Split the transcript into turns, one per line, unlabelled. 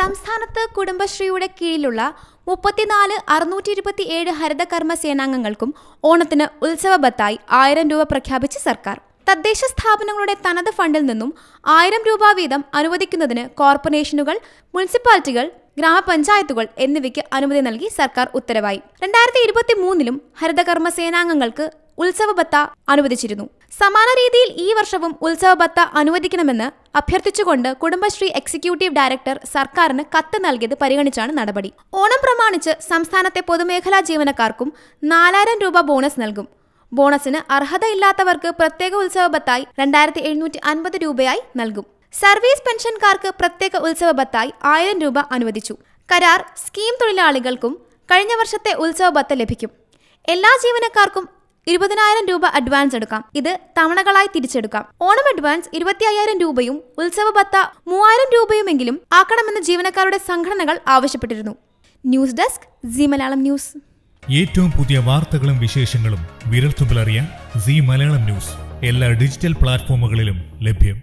സംസ്ഥാനത്ത് കുടുംബശ്രീയുടെ കീഴിലുള്ള മുപ്പത്തിനാല് അറുന്നൂറ്റി ഇരുപത്തി ഏഴ് ഹരിതകർമ്മ സേനാംഗങ്ങൾക്കും ഓണത്തിന് ഉത്സവബത്തായി ആയിരം രൂപ പ്രഖ്യാപിച്ച് സർക്കാർ തദ്ദേശ സ്ഥാപനങ്ങളുടെ തനത് ഫണ്ടിൽ നിന്നും ആയിരം രൂപ വീതം അനുവദിക്കുന്നതിന് കോർപ്പറേഷനുകൾ മുനിസിപ്പാലിറ്റികൾ ഗ്രാമപഞ്ചായത്തുകൾ എന്നിവയ്ക്ക് അനുമതി നൽകി സർക്കാർ ഉത്തരവായി രണ്ടായിരത്തി ഇരുപത്തി മൂന്നിലും ഹരിതകർമ്മ സേനാംഗങ്ങൾക്ക് ഉത്സവ ബത്ത അനുവദിച്ചിരുന്നു സമാന രീതിയിൽ ഈ വർഷവും ഉത്സവ ബത്ത അനുവദിക്കണമെന്ന് അഭ്യർത്ഥിച്ചുകൊണ്ട് കുടുംബശ്രീ എക്സിക്യൂട്ടീവ് ഡയറക്ടർ സർക്കാരിന് കത്ത് നൽകിയത് പരിഗണിച്ചാണ് നടപടി ഓണം പ്രമാണിച്ച് സംസ്ഥാനത്തെ പൊതുമേഖലാ ജീവനക്കാർക്കും നാലായിരം രൂപ ബോണസ് നൽകും ബോണസിന് അർഹതയില്ലാത്തവർക്ക് പ്രത്യേക ഉത്സവ ബത്തായി രണ്ടായിരത്തി എഴുന്നൂറ്റി അൻപത് രൂപയായി നൽകും സർവീസ് പെൻഷൻകാർക്ക് പ്രത്യേക ഉത്സവ ബത്തായി ആയിരം രൂപ അനുവദിച്ചു കരാർ സ്കീം തൊഴിലാളികൾക്കും കഴിഞ്ഞ വർഷത്തെ ഉത്സവ ബത്ത ലഭിക്കും എല്ലാ ജീവനക്കാർക്കും ഇരുപതിനായിരം രൂപ അഡ്വാൻസ് എടുക്കാം ഇത് തവണകളായി തിരിച്ചെടുക്കാം ഓണം അഡ്വാൻസ് ഇരുപത്തി അയ്യായിരം രൂപയും ഉത്സവ ഭത്ത മൂവായിരം രൂപയുമെങ്കിലും ആക്കണമെന്ന് ജീവനക്കാരുടെ സംഘടനകൾ ആവശ്യപ്പെട്ടിരുന്നു news desk Zee Malayalam news ഏറ്റവും പുതിയ വാർത്തകളും വിശേഷങ്ങളും തുമ്പിലറിയാൻ സി മലയാളം ന്യൂസ് എല്ലാ ഡിജിറ്റൽ പ്ലാറ്റ്ഫോമുകളിലും ലഭ്യം